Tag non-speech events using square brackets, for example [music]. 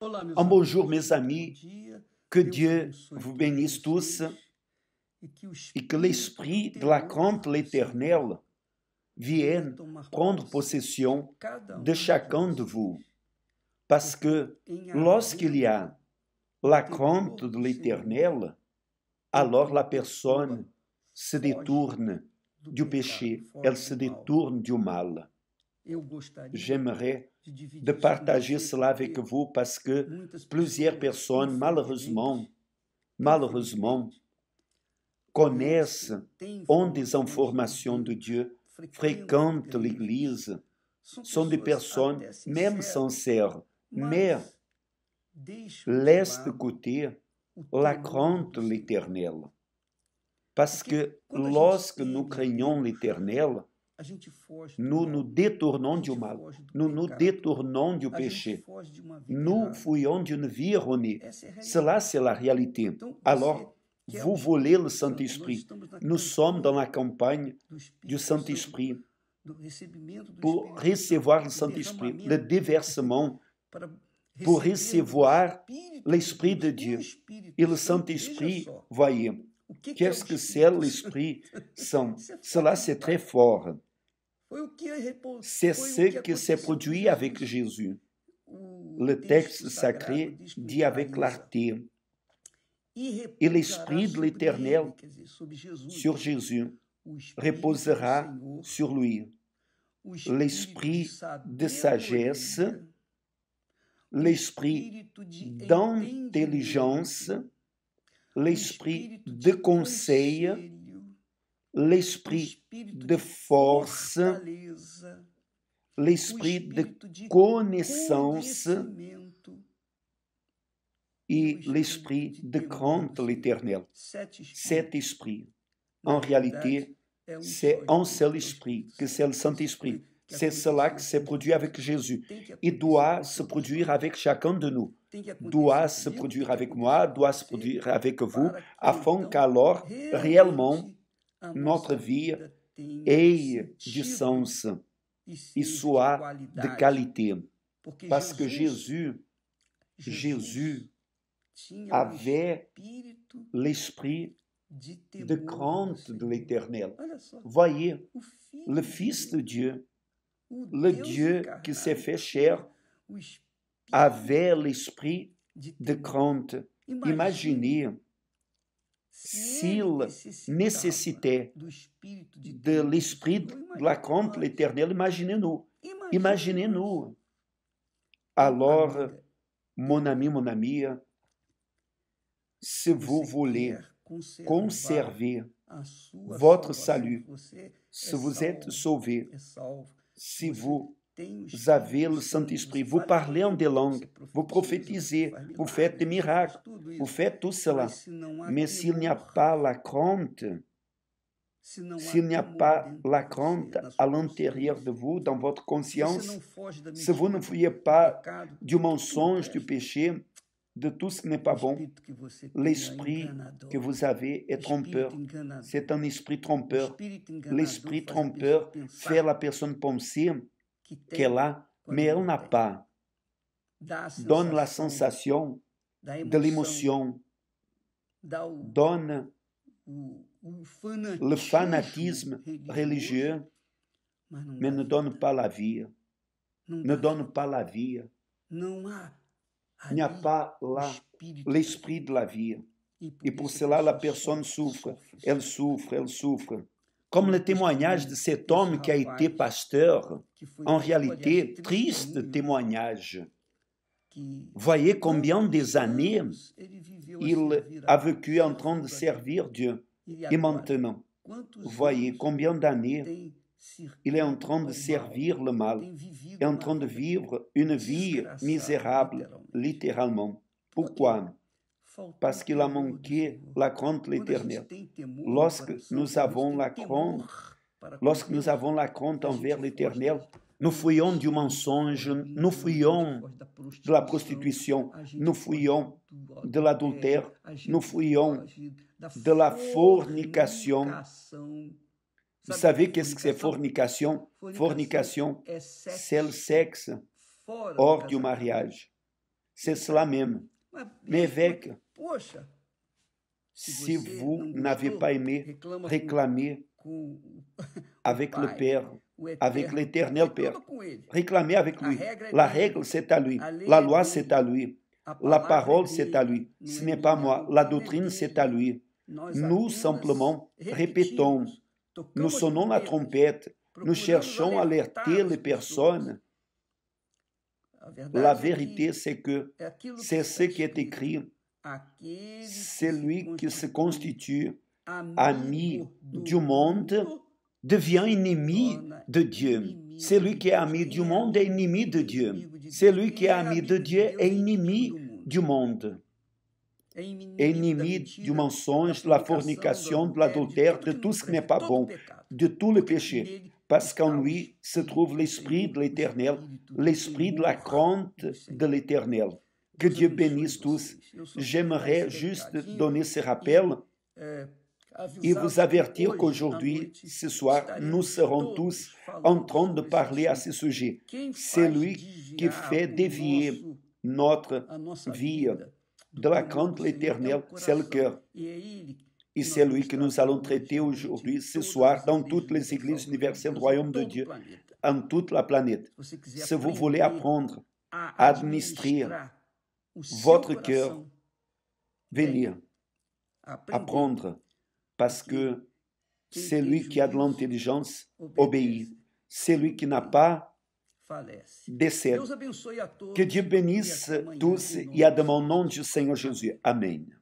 Un bonjour mes amis, que Dieu vous bénisse tous et que e l'Esprit de la crainte l'Éternel vienne prendre possession de um chacun de vous. Parce que lorsqu'il y a la crainte de l'Éternel, alors la personne se détourne du péché, elle se détourne du mal. J'aimerais de partager cela avec vous parce que plusieurs personnes, malheureusement, malheureusement, connaissent, ont des informations de Dieu, fréquentent l'Église, sont des personnes même sincères, mais laissent de côté la crainte de l'Éternel. Parce que lorsque nous craignons l'Éternel, no nous détournons du mal. peixe, nous détournons du péché. não fuyons d'une vie erronée. Cela, c'est la réalité. Alors, vous voulez le Saint-Esprit. Nous sommes dans la campanha do Saint-Esprit pour receber o Saint-Esprit, le déversement, receber o Espírito de e o Santo Saint-Esprit, voyez, qu'est-ce que c'est l'Esprit Saint [laughs] Cela, c'est très fort. C'est ce qui s'est produit avec Jésus. Le texte sacré dit avec clarté, e et l'Esprit de l'Éternel sur Jésus reposera sur lui. L'Esprit de sagesse, l'Esprit d'intelligence, l'Esprit de conseil l'esprit de force, l'esprit de connaissance et l'esprit de crainte l'éternel. Cet esprit, en réalité, c'est un seul esprit, que c'est le Saint-Esprit. C'est cela qui s'est produit avec Jésus et doit se produire avec chacun de nous, doit se produire avec moi, doit se produire avec vous, afin qu'alors, réellement, notre vie ait de sens et e soit de qualité. Parce que Jésus, Jésus avait l'esprit de crainte de l'éternel. Voyez, le Fils de Dieu, le Dieu qui s'est fait chair, avait l'esprit de crainte. Imaginez s'il nécessitait de l'Esprit la comble l'éternel, imaginez-nous. Imaginez-nous. Alors, mon ami, mon ami, se vous voulez conserver votre salut, se vous êtes sauvé, é si vous Vous avez le Saint-Esprit. Vous parlez en des langues. Vous prophétisez. Vous faites des miracles. Vous faites tout cela. Mais s'il n'y a pas la crainte, s'il n'y a pas la crainte à l'intérieur de vous, dans votre conscience, si vous ne fuyez pas du mensonge, du péché, de tout ce qui n'est pas bon, l'esprit que vous avez est trompeur. C'est un esprit trompeur. L'esprit trompeur fait la personne penser que lá, me una dona la sensação de l'émotion, dona le fanatismo religieux, mais ne donne pas la vie, ne donne pas la vie, il n'y a pas là l'esprit de la vie. e por cela, la personne souffre, elle souffre, elle souffre. Comme le témoignage de cet homme qui a été pasteur, en réalité, triste témoignage. Voyez combien des années il a vécu en train de servir Dieu. Et maintenant, voyez combien d'années il est en train de servir le mal, est en train de vivre une vie misérable, littéralement. Pourquoi parce qu'il a manqué la de l'Éternel. Lorsque nous avons la compte lorsque nous avons la envers l'Éternel, nous fuyons du mensonge, nous fuyons de la prostitution, nous fuyons de l'adultère, nous fuyons de la fornication. Vous savez qu'est-ce que c'est fornication? Fornication, c'est le sexe hors du mariage. C'est cela même. Mais avec si vous n'avez pas aimé, réclamez [laughs] avec le Père, avec l'éternel Père. Réclamez avec lui. La règle, c'est à lui. La loi, c'est à lui. La parole, c'est à lui. Ce n'est pas moi. La doctrine, c'est à lui. Nous, simplement, répétons. Nous sonnons la trompette. Nous cherchons à alerter les personnes. La vérité, c'est que c'est ce qui est écrit celui qui se constitue ami du monde devient ennemi de Dieu. Celui qui est ami du monde est ennemi de Dieu. Celui qui est ami de Dieu est ennemi du monde. Ennemi du mensonge, de la fornication, de l'adultère, de tout ce qui n'est pas bon, de tous les péchés Parce qu'en lui se trouve l'esprit de l'éternel, l'esprit de la crainte de l'éternel. Que Dieu bénisse tous. J'aimerais juste donner ce rappel et vous avertir qu'aujourd'hui, ce soir, nous serons tous en train de parler à ce sujet. C'est lui qui fait dévier notre vie de la crainte éternelle, c'est le cœur. Et c'est lui que nous allons traiter aujourd'hui, ce soir, dans toutes les églises universelles du royaume de Dieu, en toute la planète. Si vous voulez apprendre à administrer votre cœur venir apprendre parce que c'est lui qui a de l'intelligence obéit. celui qui n'a pas décède. Que Dieu bénisse tous e a demain nom du Senhor Jesus. Amen.